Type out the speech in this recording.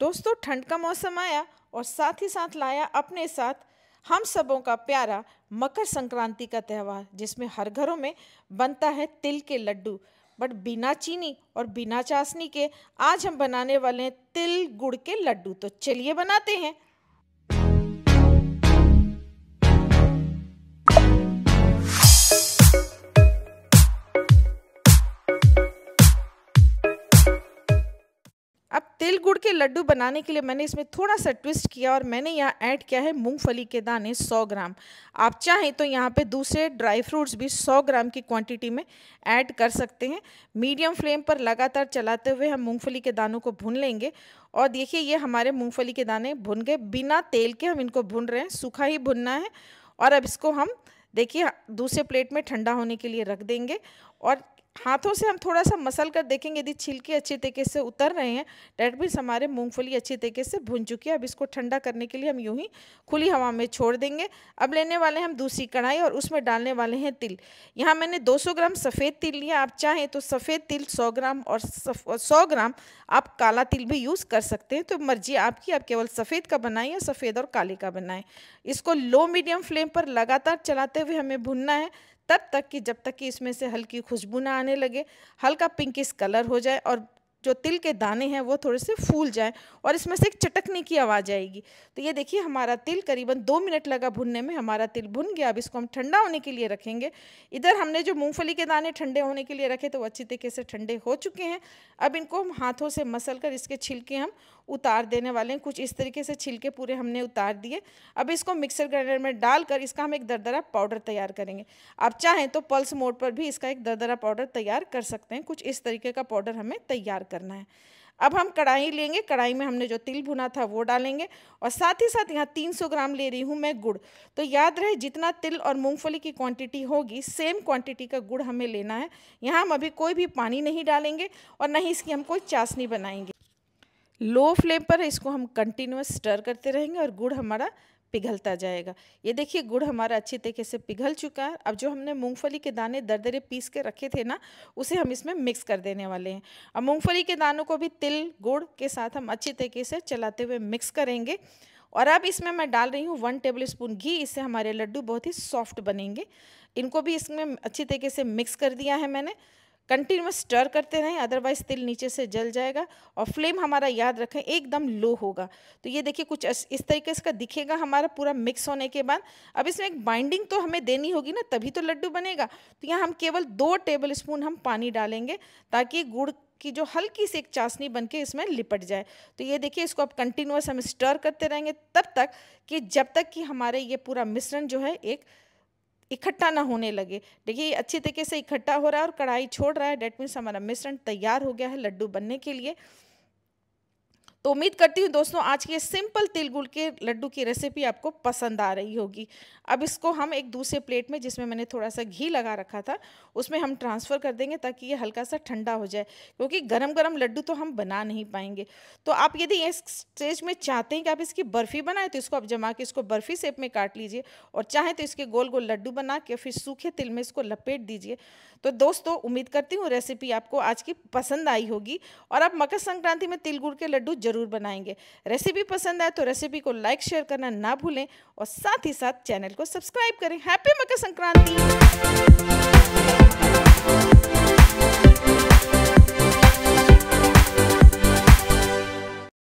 दोस्तों ठंड का मौसम आया और साथ ही साथ लाया अपने साथ हम सबों का प्यारा मकर संक्रांति का त्यौहार जिसमें हर घरों में बनता है तिल के लड्डू बट बिना चीनी और बिना चाशनी के आज हम बनाने वाले हैं तिल गुड़ के लड्डू तो चलिए बनाते हैं अब तिल गुड़ के लड्डू बनाने के लिए मैंने इसमें थोड़ा सा ट्विस्ट किया और मैंने यहाँ ऐड किया है मूंगफली के दाने 100 ग्राम आप चाहें तो यहाँ पे दूसरे ड्राई फ्रूट्स भी 100 ग्राम की क्वांटिटी में ऐड कर सकते हैं मीडियम फ्लेम पर लगातार चलाते हुए हम मूंगफली के दानों को भून लेंगे और देखिए ये हमारे मूँगफली के दाने भुन गए बिना तेल के हम इनको भुन रहे हैं सूखा ही भुनना है और अब इसको हम देखिए दूसरे प्लेट में ठंडा होने के लिए रख देंगे और हाथों से हम थोड़ा सा मसल कर देखेंगे यदि छिलके अच्छे तरीके से उतर रहे हैं डेट मीन्स हमारे मूंगफली अच्छे तरीके से भुन चुकी है अब इसको ठंडा करने के लिए हम यूं ही खुली हवा में छोड़ देंगे अब लेने वाले हैं हम दूसरी कढ़ाई और उसमें डालने वाले हैं तिल यहाँ मैंने 200 ग्राम सफ़ेद तिल लिया आप चाहें तो सफ़ेद तिल सौ ग्राम और सौ ग्राम आप काला तिल भी यूज़ कर सकते हैं तो मर्जी आपकी आप केवल सफ़ेद का बनाएं या सफ़ेद और काले का बनाएं इसको लो मीडियम फ्लेम पर लगातार चलाते हुए हमें भुनना है तब तक कि जब तक कि इसमें से हल्की खुशबू ना आने लगे हल्का पिंकिस कलर हो जाए और जो तिल के दाने हैं वो थोड़े से फूल जाएं और इसमें से एक चटकने की आवाज़ आएगी तो ये देखिए हमारा तिल करीबन दो मिनट लगा भुनने में हमारा तिल भुन गया अब इसको हम ठंडा होने के लिए रखेंगे इधर हमने जो मूंगफली के दाने ठंडे होने के लिए रखे तो वो अच्छी तरीके से ठंडे हो चुके हैं अब इनको हम हाथों से मसल कर इसके छिलके हम उतार देने वाले हैं कुछ इस तरीके से छिलके पूरे हमने उतार दिए अब इसको मिक्सर ग्राइंडर में डालकर इसका हम एक दरदरा पाउडर तैयार करेंगे आप चाहें तो पल्स मोड पर भी इसका एक दरदरा पाउडर तैयार कर सकते हैं कुछ इस तरीके का पाउडर हमें तैयार करना है अब हम कढ़ाई लेंगे कढ़ाई में हमने जो तिल भुना था वो डालेंगे और साथ ही साथ यहाँ 300 ग्राम ले रही हूँ मैं गुड़ तो याद रहे जितना तिल और मूंगफली की क्वांटिटी होगी सेम क्वांटिटी का गुड़ हमें लेना है यहाँ हम अभी कोई भी पानी नहीं डालेंगे और न ही इसकी हम कोई चाशनी बनाएंगे लो फ्लेम पर इसको हम कंटिन्यूस स्टर करते रहेंगे और गुड़ हमारा पिघलता जाएगा ये देखिए गुड़ हमारा अच्छे तरीके से पिघल चुका है अब जो हमने मूंगफली के दाने दरदरे पीस के रखे थे ना उसे हम इसमें मिक्स कर देने वाले हैं अब मूंगफली के दानों को भी तिल गुड़ के साथ हम अच्छे तरीके से चलाते हुए मिक्स करेंगे और अब इसमें मैं डाल रही हूँ वन टेबल स्पून घी इससे हमारे लड्डू बहुत ही सॉफ्ट बनेंगे इनको भी इसमें अच्छी तरीके से मिक्स कर दिया है मैंने कंटिन्यूस स्टर करते रहें अदरवाइज तिल नीचे से जल जाएगा और फ्लेम हमारा याद रखें एकदम लो होगा तो ये देखिए कुछ इस तरीके से दिखेगा हमारा पूरा मिक्स होने के बाद अब इसमें एक बाइंडिंग तो हमें देनी होगी ना तभी तो लड्डू बनेगा तो यहाँ हम केवल दो टेबल स्पून हम पानी डालेंगे ताकि गुड़ की जो हल्की सी एक चाशनी बन के इसमें लिपट जाए तो ये देखिए इसको आप कंटिन्यूस हम स्टर करते रहेंगे तब तक कि जब तक कि हमारे ये पूरा मिश्रण जो है एक इकट्ठा ना होने लगे देखिए अच्छी तरीके से इकट्ठा हो रहा है और कढ़ाई छोड़ रहा है डेट मीन्स हमारा मिश्रण तैयार हो गया है लड्डू बनने के लिए तो उम्मीद करती हूँ दोस्तों आज के सिंपल तिल गुड़ के लड्डू की रेसिपी आपको पसंद आ रही होगी अब इसको हम एक दूसरे प्लेट में जिसमें मैंने थोड़ा सा घी लगा रखा था उसमें हम ट्रांसफ़र कर देंगे ताकि ये हल्का सा ठंडा हो जाए क्योंकि गरम गरम लड्डू तो हम बना नहीं पाएंगे तो आप यदि इस स्टेज में चाहते हैं कि आप इसकी बर्फ़ी बनाएं तो इसको आप जमा के इसको बर्फ़ी शेप में काट लीजिए और चाहें तो इसके गोल गोल लड्डू बना के फिर सूखे तिल में इसको लपेट दीजिए तो दोस्तों उम्मीद करती हूँ रेसिपी आपको आज की पसंद आई होगी और आप मकर संक्रांति में तिल गुड़ के लड्डू ज़रूर बनाएंगे रेसिपी पसंद आए तो रेसिपी को लाइक शेयर करना ना भूलें और साथ ही साथ चैनल को सब्सक्राइब करें हैप्पी मकर संक्रांति